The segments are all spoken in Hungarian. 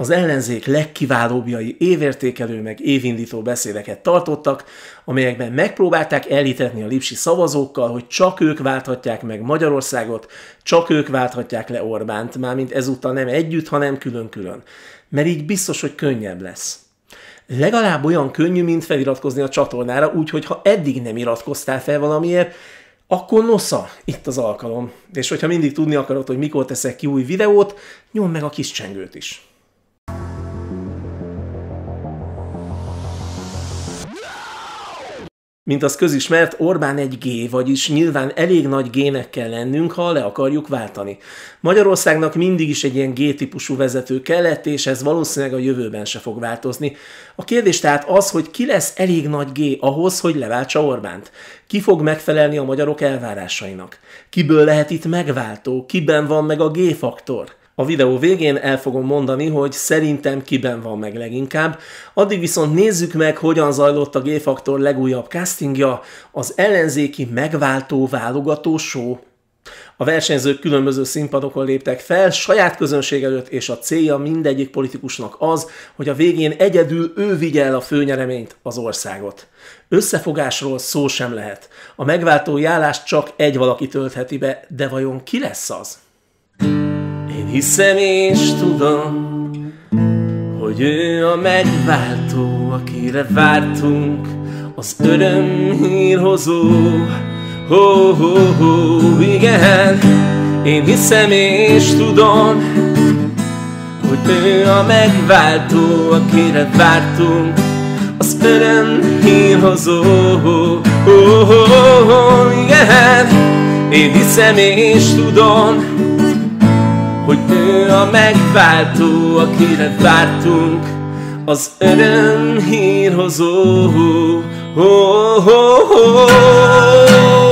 az ellenzék legkiválóbbjai évértékelő meg évindító beszédeket tartottak, amelyekben megpróbálták elhitetni a lipsi szavazókkal, hogy csak ők válthatják meg Magyarországot, csak ők válthatják le Orbánt, mármint ezúttal nem együtt, hanem külön-külön. Mert így biztos, hogy könnyebb lesz. Legalább olyan könnyű, mint feliratkozni a csatornára, úgyhogy ha eddig nem iratkoztál fel valamiért, akkor nosza, itt az alkalom. És hogyha mindig tudni akarod, hogy mikor teszek ki új videót, nyomd meg a kis csengőt is. Mint az közismert, Orbán egy G, vagyis nyilván elég nagy gének kell lennünk, ha le akarjuk váltani. Magyarországnak mindig is egy ilyen G-típusú vezető kellett, és ez valószínűleg a jövőben se fog változni. A kérdés tehát az, hogy ki lesz elég nagy G ahhoz, hogy leváltsa Orbánt. Ki fog megfelelni a magyarok elvárásainak? Kiből lehet itt megváltó? Kiben van meg a G-faktor? A videó végén el fogom mondani, hogy szerintem kiben van meg leginkább. Addig viszont nézzük meg, hogyan zajlott a G-Faktor legújabb castingja, az ellenzéki megváltó válogató show. A versenyzők különböző színpadokon léptek fel, saját közönség előtt, és a célja mindegyik politikusnak az, hogy a végén egyedül ő vigye el a főnyereményt, az országot. Összefogásról szó sem lehet. A megváltó állást csak egy valaki töltheti be, de vajon ki lesz az? hiszem és tudom, hogy ő a megváltó, akire vártunk, az öröm hírhozó. Ho, ho, ho, igen, én hiszem és tudom, hogy ő a megváltó, akire vártunk, az öröm hírhozó. ho, ho, ho, igen, én hiszem és tudom, hogy ő a megváltó, akire vártunk, az öröm hírhozó. Oh, oh, oh, oh.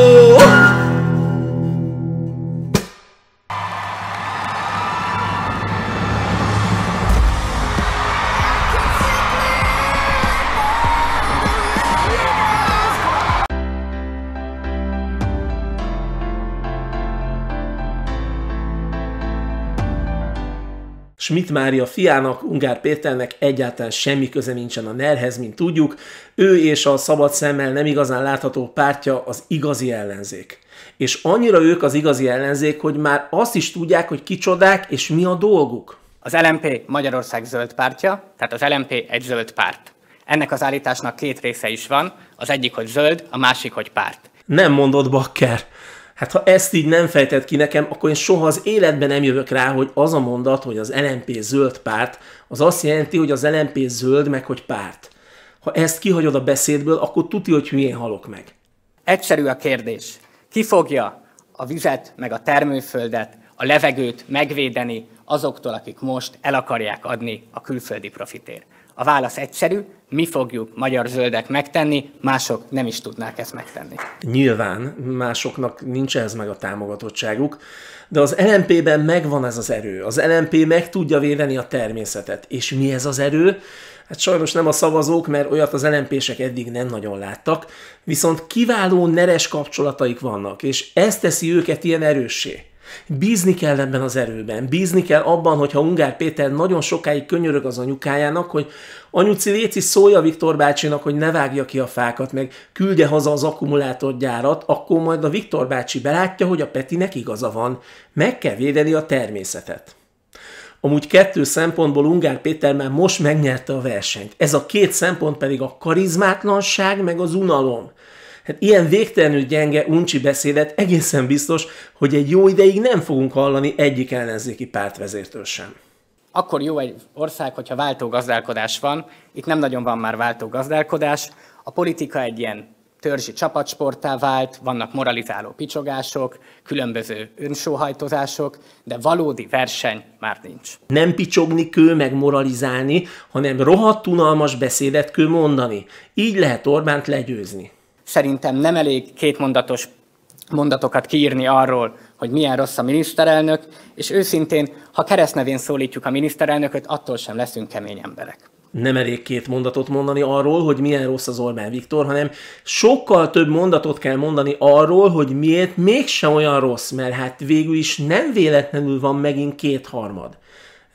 Schmidt Mária fiának, Ungár Péternek egyáltalán semmi köze nincsen a nerhez, mint tudjuk. Ő és a szabad szemmel nem igazán látható pártja az igazi ellenzék. És annyira ők az igazi ellenzék, hogy már azt is tudják, hogy kicsodák és mi a dolguk. Az LMP Magyarország zöld pártja, tehát az LMP egy zöld párt. Ennek az állításnak két része is van, az egyik, hogy zöld, a másik, hogy párt. Nem mondott Bakker. Hát ha ezt így nem fejtett ki nekem, akkor én soha az életben nem jövök rá, hogy az a mondat, hogy az LMP zöld párt, az azt jelenti, hogy az LMP zöld, meg hogy párt. Ha ezt kihagyod a beszédből, akkor tuti, hogy hülyén halok meg. Egyszerű a kérdés. Ki fogja a vizet, meg a termőföldet, a levegőt megvédeni azoktól, akik most el akarják adni a külföldi profitért? A válasz egyszerű, mi fogjuk magyar zöldek megtenni, mások nem is tudnák ezt megtenni. Nyilván másoknak nincs ez meg a támogatottságuk, de az LMP-ben megvan ez az erő. Az LMP meg tudja védeni a természetet. És mi ez az erő? Hát sajnos nem a szavazók, mert olyat az lmp eddig nem nagyon láttak, viszont kiváló neres kapcsolataik vannak, és ez teszi őket ilyen erőssé. Bízni kell ebben az erőben, bízni kell abban, hogyha Ungár Péter nagyon sokáig könyörög az anyukájának, hogy anyuci Léci szólja Viktor bácsinak, hogy ne vágja ki a fákat, meg küldje haza az akkumulátorgyárat, akkor majd a Viktor bácsi belátja, hogy a Petinek igaza van, meg kell védeni a természetet. Amúgy kettő szempontból Ungár Péter már most megnyerte a versenyt. Ez a két szempont pedig a karizmátlanság meg az unalom. Hát ilyen végtelenül gyenge, uncsi beszédet egészen biztos, hogy egy jó ideig nem fogunk hallani egyik ellenzéki pártvezértől sem. Akkor jó egy ország, hogyha gazdálkodás van. Itt nem nagyon van már gazdálkodás. A politika egy ilyen törzsi csapatsportá vált, vannak moralizáló picsogások, különböző önsóhajtozások, de valódi verseny már nincs. Nem picsogni kő meg moralizálni, hanem rohadt unalmas beszédet kő mondani. Így lehet Orbánt legyőzni. Szerintem nem elég kétmondatos mondatokat kiírni arról, hogy milyen rossz a miniszterelnök, és őszintén, ha keresztnevén szólítjuk a miniszterelnököt, attól sem leszünk kemény emberek nem elég két mondatot mondani arról, hogy milyen rossz az Orbán Viktor, hanem sokkal több mondatot kell mondani arról, hogy miért mégsem olyan rossz, mert hát végül is nem véletlenül van megint kétharmad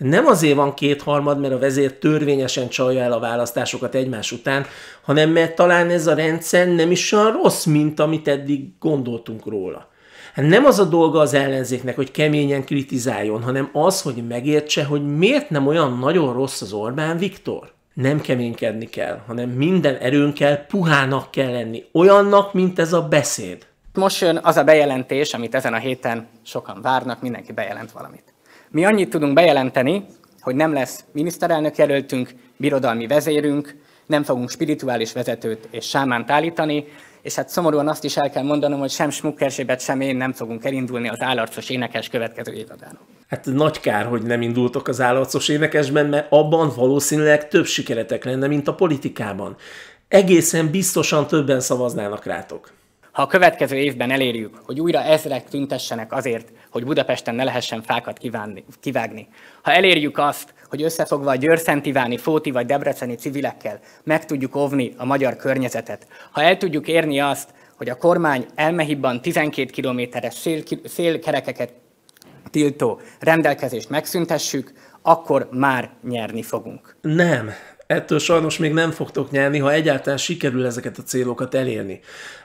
nem azért van kétharmad, mert a vezér törvényesen csalja el a választásokat egymás után, hanem mert talán ez a rendszer nem is olyan rossz, mint amit eddig gondoltunk róla. Hát nem az a dolga az ellenzéknek, hogy keményen kritizáljon, hanem az, hogy megértse, hogy miért nem olyan nagyon rossz az Orbán Viktor. Nem keménykedni kell, hanem minden erőnkkel puhának kell lenni, olyannak, mint ez a beszéd. Most jön az a bejelentés, amit ezen a héten sokan várnak, mindenki bejelent valamit. Mi annyit tudunk bejelenteni, hogy nem lesz miniszterelnök jelöltünk, birodalmi vezérünk, nem fogunk spirituális vezetőt és sámánt állítani, és hát szomorúan azt is el kell mondanom, hogy sem Smukkersébet, sem én nem fogunk elindulni az állarcos énekes következő évadán. Hát nagy kár, hogy nem indultok az állarcos énekesben, mert abban valószínűleg több sikeretek lenne, mint a politikában. Egészen biztosan többen szavaznának rátok. Ha a következő évben elérjük, hogy újra ezrek tüntessenek azért, hogy Budapesten ne lehessen fákat kívánni, kivágni, ha elérjük azt, hogy összefogva a Iváni, fóti vagy debreceni civilekkel meg tudjuk óvni a magyar környezetet, ha el tudjuk érni azt, hogy a kormány elmehibban 12 kilométeres szél, szélkerekeket tiltó rendelkezést megszüntessük, akkor már nyerni fogunk. Nem, ettől sajnos még nem fogtok nyerni, ha egyáltalán sikerül ezeket a célokat elérni.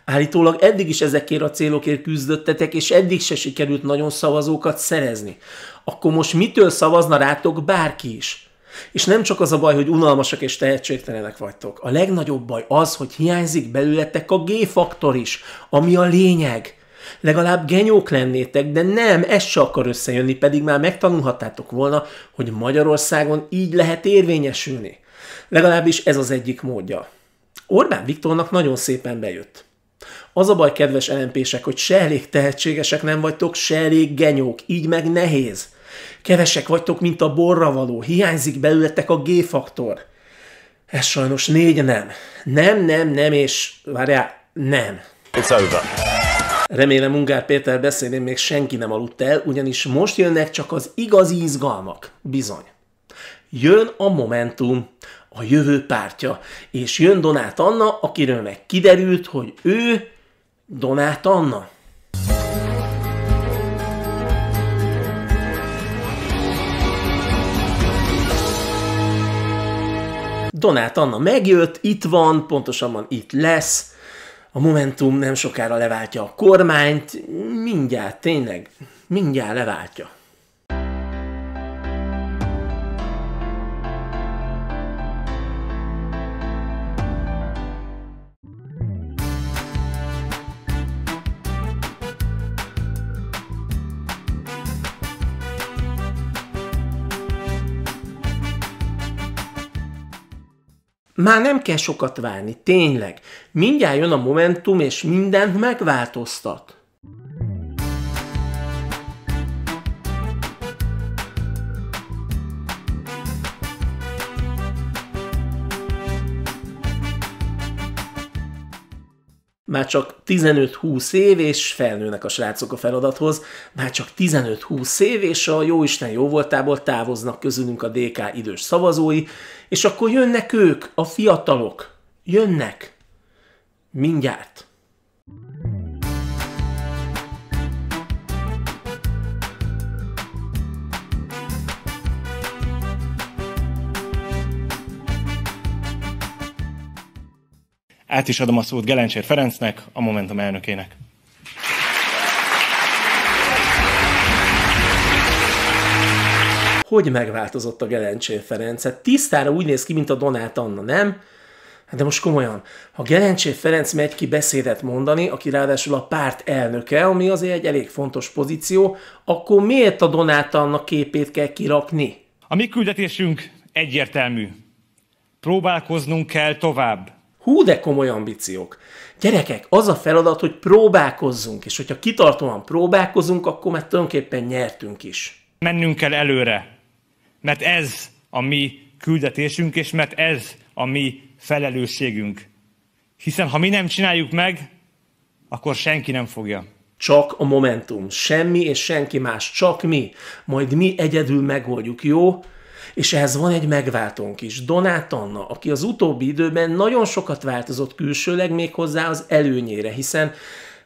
Állítólag eddig is ezekért a célokért küzdöttetek, és eddig se sikerült nagyon szavazókat szerezni. Akkor most mitől szavazna rátok bárki is? És nem csak az a baj, hogy unalmasak és tehetségtelenek vagytok. A legnagyobb baj az, hogy hiányzik belőletek a G-faktor is, ami a lényeg. Legalább genyók lennétek, de nem, ez se akar összejönni, pedig már megtanulhatátok volna, hogy Magyarországon így lehet érvényesülni. Legalábbis ez az egyik módja. Orbán Viktornak nagyon szépen bejött. Az a baj, kedves lmp hogy se elég tehetségesek nem vagytok, se elég genyók, így meg nehéz. Kevesek vagytok, mint a borra való, hiányzik belőletek a G-faktor. Ez sajnos négy nem. Nem, nem, nem, és várjál, nem. It's over. Remélem Ungár Péter beszélén még senki nem aludt el, ugyanis most jönnek csak az igazi izgalmak. Bizony jön a Momentum, a jövő pártja, és jön Donát Anna, akiről meg kiderült, hogy ő Donát Anna. Donát Anna megjött, itt van, pontosabban itt lesz, a Momentum nem sokára leváltja a kormányt, mindjárt, tényleg, mindjárt leváltja. Már nem kell sokat várni, tényleg. Mindjárt jön a momentum, és mindent megváltoztat. már csak 15-20 év, és felnőnek a srácok a feladathoz, már csak 15-20 év, és a jóisten jó voltából távoznak közülünk a DK idős szavazói, és akkor jönnek ők, a fiatalok, jönnek, mindjárt. Át is adom a szót Gelencsér Ferencnek, a Momentum elnökének. Hogy megváltozott a Gelencsér Ferenc? Hát tisztára úgy néz ki, mint a Donát Anna, nem? Hát de most komolyan, ha Gerencsé Ferenc megy ki beszédet mondani, aki ráadásul a párt elnöke, ami azért egy elég fontos pozíció, akkor miért a Donát Anna képét kell kirakni? A mi küldetésünk egyértelmű. Próbálkoznunk kell tovább. Hú, de komoly ambíciók. Gyerekek, az a feladat, hogy próbálkozzunk, és hogyha kitartóan próbálkozunk, akkor már tulajdonképpen nyertünk is. Mennünk kell előre, mert ez a mi küldetésünk, és mert ez a mi felelősségünk. Hiszen ha mi nem csináljuk meg, akkor senki nem fogja. Csak a Momentum. Semmi és senki más. Csak mi. Majd mi egyedül megoldjuk, jó? És ehhez van egy megváltónk is, Donát Anna, aki az utóbbi időben nagyon sokat változott külsőleg, még hozzá az előnyére, hiszen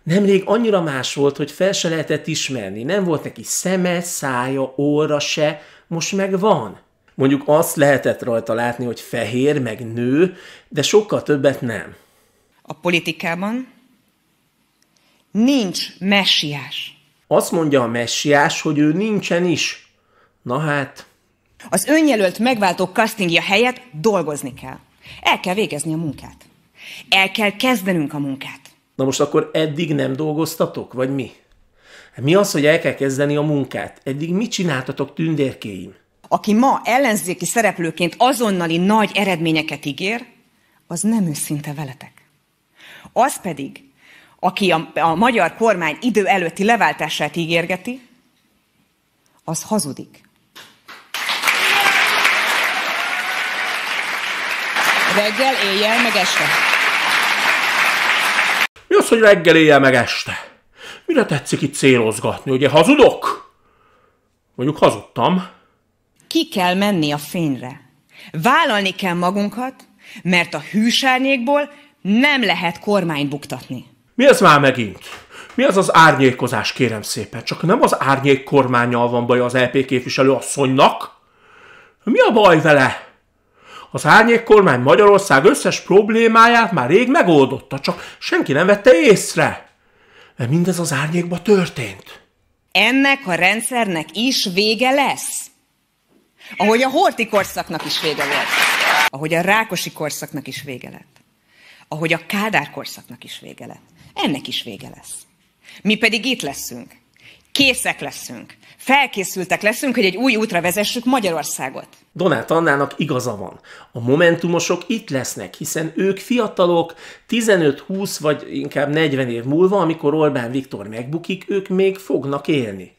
nemrég annyira más volt, hogy fel se lehetett ismerni. Nem volt neki szeme, szája, óra se, most meg van. Mondjuk azt lehetett rajta látni, hogy fehér, meg nő, de sokkal többet nem. A politikában nincs messiás. Azt mondja a messiás, hogy ő nincsen is. Na hát... Az önjelölt megváltó castingja helyett dolgozni kell. El kell végezni a munkát. El kell kezdenünk a munkát. Na most akkor eddig nem dolgoztatok, vagy mi? Hát mi az, hogy el kell kezdeni a munkát? Eddig mit csináltatok tündérkéim? Aki ma ellenzéki szereplőként azonnali nagy eredményeket ígér, az nem őszinte veletek. Az pedig, aki a, a magyar kormány idő előtti leváltását ígérgeti, az hazudik. Reggel, éjjel, meg este. Mi az, hogy reggel, éjjel, meg este? Mire tetszik itt célozgatni? Ugye hazudok? Mondjuk hazudtam. Ki kell menni a fényre. Vállalni kell magunkat, mert a hűsárnyékból nem lehet kormányt buktatni. Mi ez már megint? Mi az az árnyékozás, kérem szépen? Csak nem az árnyék kormányjal van baj az LP e képviselő asszonynak? Mi a baj vele? Az árnyék kormány Magyarország összes problémáját már rég megoldotta, csak senki nem vette észre. Mert mindez az árnyékba történt. Ennek a rendszernek is vége lesz. Ahogy a horti korszaknak is vége lett. Ahogy a rákosi korszaknak is vége lett. Ahogy a kádár korszaknak is vége lett. Ennek is vége lesz. Mi pedig itt leszünk készek leszünk, felkészültek leszünk, hogy egy új útra vezessük Magyarországot. Donát Annának igaza van. A momentumosok itt lesznek, hiszen ők fiatalok, 15-20 vagy inkább 40 év múlva, amikor Orbán Viktor megbukik, ők még fognak élni.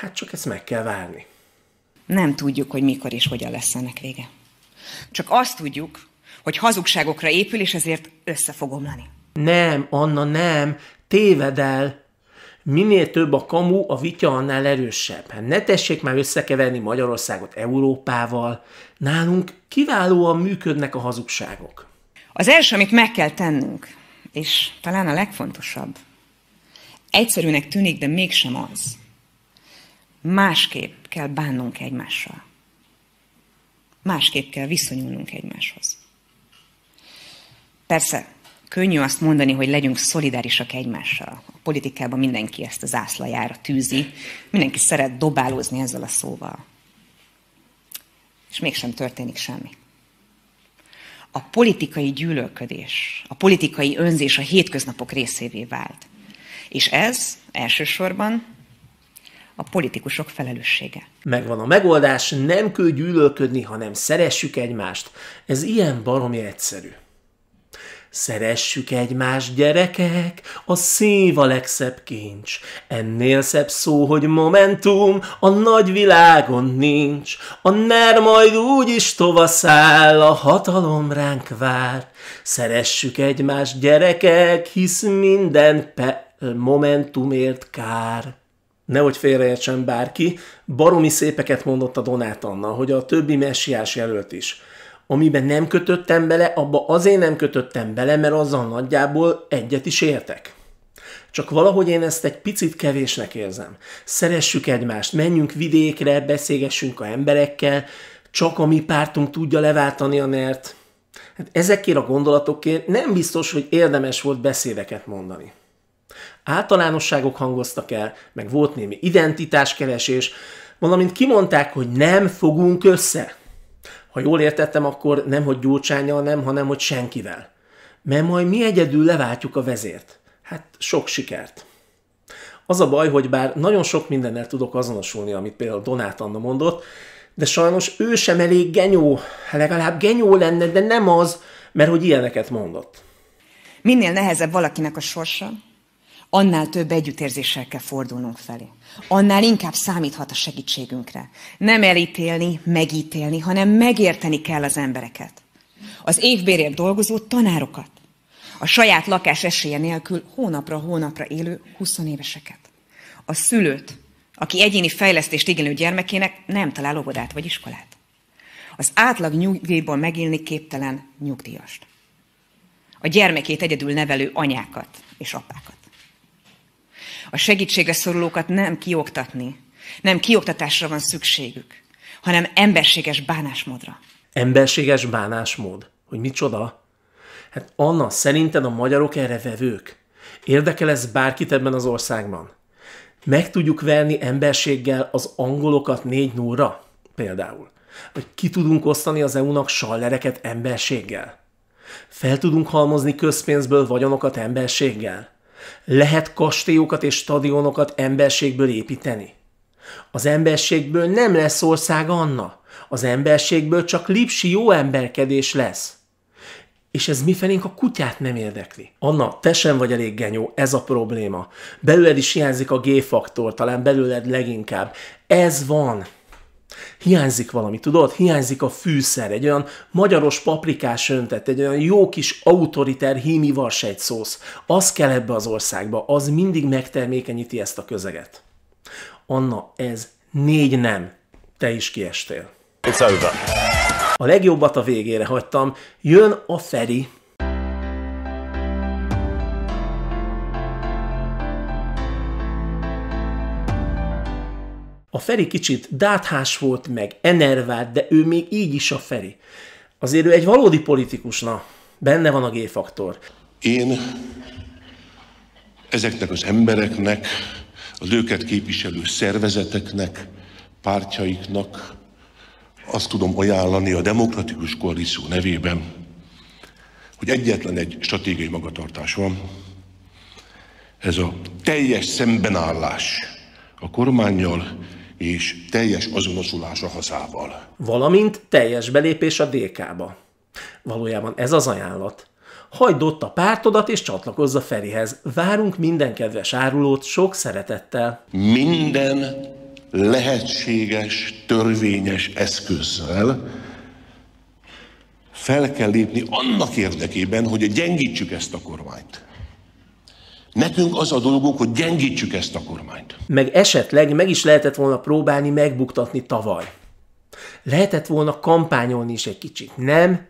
Hát csak ezt meg kell várni. Nem tudjuk, hogy mikor és hogyan lesz ennek vége. Csak azt tudjuk, hogy hazugságokra épül, és ezért össze fog omlani. Nem, Anna, nem. Tévedel minél több a kamu, a vitya annál erősebb. Hát ne tessék már összekeverni Magyarországot Európával, nálunk kiválóan működnek a hazugságok. Az első, amit meg kell tennünk, és talán a legfontosabb, egyszerűnek tűnik, de mégsem az. Másképp kell bánnunk egymással. Másképp kell viszonyulnunk egymáshoz. Persze, könnyű azt mondani, hogy legyünk szolidárisak egymással. A politikában mindenki ezt az zászlajára tűzi, mindenki szeret dobálózni ezzel a szóval. És mégsem történik semmi. A politikai gyűlölködés, a politikai önzés a hétköznapok részévé vált. És ez elsősorban a politikusok felelőssége. Megvan a megoldás, nem kell gyűlölködni, hanem szeressük egymást. Ez ilyen baromi egyszerű. Szeressük egymást, gyerekek, a szív a legszebb kincs. Ennél szebb szó, hogy momentum a nagy világon nincs. A ner majd úgy is tovaszáll, a hatalom ránk vár. Szeressük egymást, gyerekek, hisz minden pe- momentumért kár. Nehogy félreértsen bárki, baromi szépeket mondott a Donát Anna, hogy a többi messiás jelölt is. Amiben nem kötöttem bele, abba azért nem kötöttem bele, mert azzal nagyjából egyet is értek. Csak valahogy én ezt egy picit kevésnek érzem. Szeressük egymást, menjünk vidékre, beszélgessünk a emberekkel, csak a mi pártunk tudja leváltani a nert. Hát ezekért a gondolatokért nem biztos, hogy érdemes volt beszédeket mondani. Általánosságok hangoztak el, meg volt némi identitáskeresés, valamint kimondták, hogy nem fogunk össze. Ha jól értettem, akkor nem, hogy Gyurcsányjal nem, hanem, hogy senkivel. Mert majd mi egyedül leváltjuk a vezért. Hát sok sikert. Az a baj, hogy bár nagyon sok mindennel tudok azonosulni, amit például Donát Anna mondott, de sajnos ő sem elég genyó. Hát legalább genyó lenne, de nem az, mert hogy ilyeneket mondott. Minél nehezebb valakinek a sorsa, annál több együttérzéssel kell fordulnunk felé. Annál inkább számíthat a segítségünkre. Nem elítélni, megítélni, hanem megérteni kell az embereket. Az évbérért dolgozó tanárokat. A saját lakás esélye nélkül hónapra-hónapra élő 20 éveseket. A szülőt, aki egyéni fejlesztést igénylő gyermekének nem talál óvodát vagy iskolát. Az átlag nyugdíjból megélni képtelen nyugdíjast. A gyermekét egyedül nevelő anyákat és apákat a segítségre szorulókat nem kioktatni. Nem kioktatásra van szükségük, hanem emberséges bánásmódra. Emberséges bánásmód? Hogy micsoda? Hát Anna, szerinted a magyarok erre vevők? Érdekel ez bárkit ebben az országban? Meg tudjuk verni emberséggel az angolokat 4-0-ra? Például. Vagy ki tudunk osztani az EU-nak sallereket emberséggel? Fel tudunk halmozni közpénzből vagyonokat emberséggel? Lehet kastélyokat és stadionokat emberségből építeni? Az emberségből nem lesz ország Anna. Az emberségből csak lipsi jó emberkedés lesz. És ez mifelénk a kutyát nem érdekli. Anna, te sem vagy elég genyó, ez a probléma. Belőled is hiányzik a G-faktor, talán belőled leginkább. Ez van. Hiányzik valami, tudod? Hiányzik a fűszer, egy olyan magyaros paprikás öntet, egy olyan jó kis autoriter egy szósz. Az kell ebbe az országba, az mindig megtermékenyíti ezt a közeget. Anna, ez négy nem. Te is kiestél. It's over. A legjobbat a végére hagytam. Jön a Feri, A Feri kicsit dáthás volt, meg enervált, de ő még így is a Feri. Azért ő egy valódi politikusna. Benne van a G-faktor. Én ezeknek az embereknek, az őket képviselő szervezeteknek, pártjaiknak azt tudom ajánlani a demokratikus koalíció nevében, hogy egyetlen egy stratégiai magatartás van, ez a teljes szembenállás a kormányjal és teljes azonosulás a hazával. Valamint teljes belépés a DK-ba. Valójában ez az ajánlat. Hagyd ott a pártodat és csatlakozz a Ferihez. Várunk minden kedves árulót sok szeretettel. Minden lehetséges, törvényes eszközzel fel kell lépni annak érdekében, hogy gyengítsük ezt a kormányt. Nekünk az a dolgunk, hogy gyengítsük ezt a kormányt. Meg esetleg meg is lehetett volna próbálni megbuktatni tavaly. Lehetett volna kampányolni is egy kicsit, nem?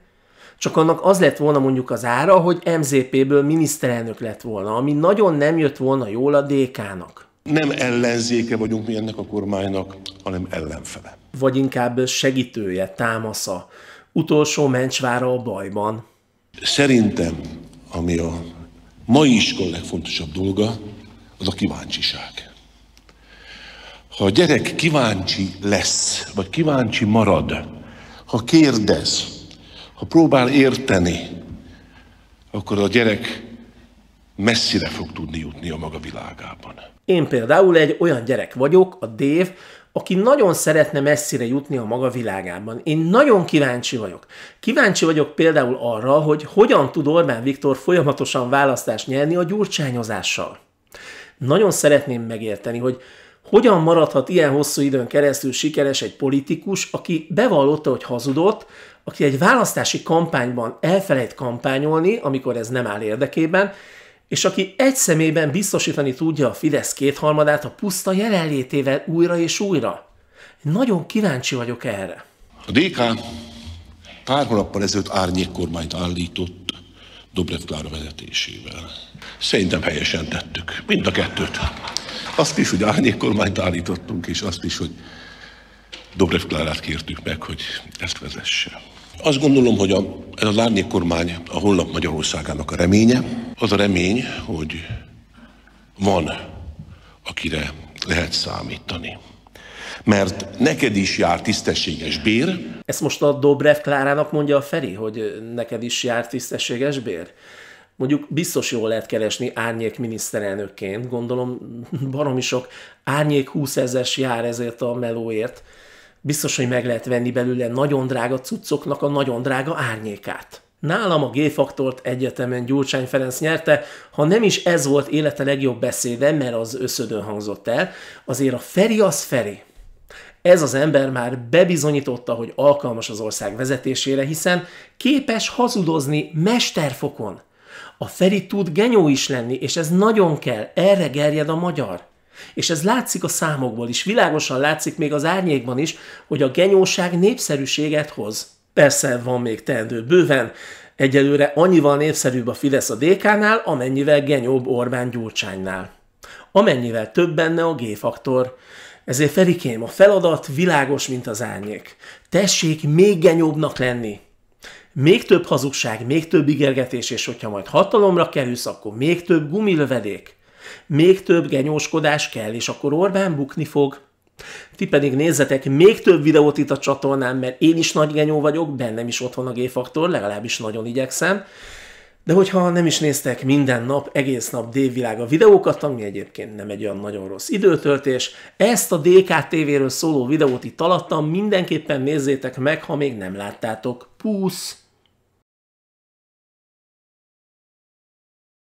Csak annak az lett volna mondjuk az ára, hogy MZP-ből miniszterelnök lett volna, ami nagyon nem jött volna jól a DK-nak. Nem ellenzéke vagyunk mi ennek a kormánynak, hanem ellenfele. Vagy inkább segítője, támasza, utolsó mencsvára a bajban. Szerintem, ami a mai iskola legfontosabb dolga az a kíváncsiság. Ha a gyerek kíváncsi lesz, vagy kíváncsi marad, ha kérdez, ha próbál érteni, akkor a gyerek messzire fog tudni jutni a maga világában. Én például egy olyan gyerek vagyok, a Dév, aki nagyon szeretne messzire jutni a maga világában. Én nagyon kíváncsi vagyok. Kíváncsi vagyok például arra, hogy hogyan tud Orbán Viktor folyamatosan választást nyerni a gyurcsányozással. Nagyon szeretném megérteni, hogy hogyan maradhat ilyen hosszú időn keresztül sikeres egy politikus, aki bevallotta, hogy hazudott, aki egy választási kampányban elfelejt kampányolni, amikor ez nem áll érdekében, és aki egy szemében biztosítani tudja a Fidesz kétharmadát a puszta jelenlétével újra és újra. Nagyon kíváncsi vagyok erre. A DK pár hónappal ezelőtt kormányt állított Dobrev Klára vezetésével. Szerintem helyesen tettük, mind a kettőt. Azt is, hogy kormányt állítottunk, és azt is, hogy Dobrev Klárát kértük meg, hogy ezt vezesse. Azt gondolom, hogy a, ez az árnyék kormány a holnap Magyarországának a reménye. Az a remény, hogy van, akire lehet számítani. Mert neked is jár tisztességes bér. Ezt most a Dobrev Klárának mondja a Feri, hogy neked is jár tisztességes bér? mondjuk biztos jól lehet keresni árnyék miniszterelnökként, gondolom baromi sok árnyék 20 ezes jár ezért a melóért, Biztos, hogy meg lehet venni belőle nagyon drága cuccoknak a nagyon drága árnyékát. Nálam a G-faktort egyetemen Gyurcsány Ferenc nyerte, ha nem is ez volt élete legjobb beszéde, mert az összödön hangzott el, azért a Feri az Feri. Ez az ember már bebizonyította, hogy alkalmas az ország vezetésére, hiszen képes hazudozni mesterfokon. A Feri tud genyó is lenni, és ez nagyon kell, erre gerjed a magyar. És ez látszik a számokból is, világosan látszik még az árnyékban is, hogy a genyóság népszerűséget hoz. Persze van még teendő bőven, egyelőre annyival népszerűbb a Fidesz a DK-nál, amennyivel genyóbb Orbán Gyurcsánynál. Amennyivel több benne a G-faktor. Ezért Ferikém, a feladat világos, mint az árnyék. Tessék még genyóbbnak lenni. Még több hazugság, még több ígérgetés, és hogyha majd hatalomra kerülsz, akkor még több gumilövedék. Még több genyóskodás kell, és akkor Orbán bukni fog. Ti pedig nézzetek még több videót itt a csatornán, mert én is nagy genyó vagyok, bennem is ott van a G-faktor, legalábbis nagyon igyekszem. De hogyha nem is néztek minden nap, egész nap a videókat, ami egyébként nem egy olyan nagyon rossz időtöltés, ezt a DK TV-ről szóló videót itt alattam mindenképpen nézzétek meg, ha még nem láttátok. Pusz!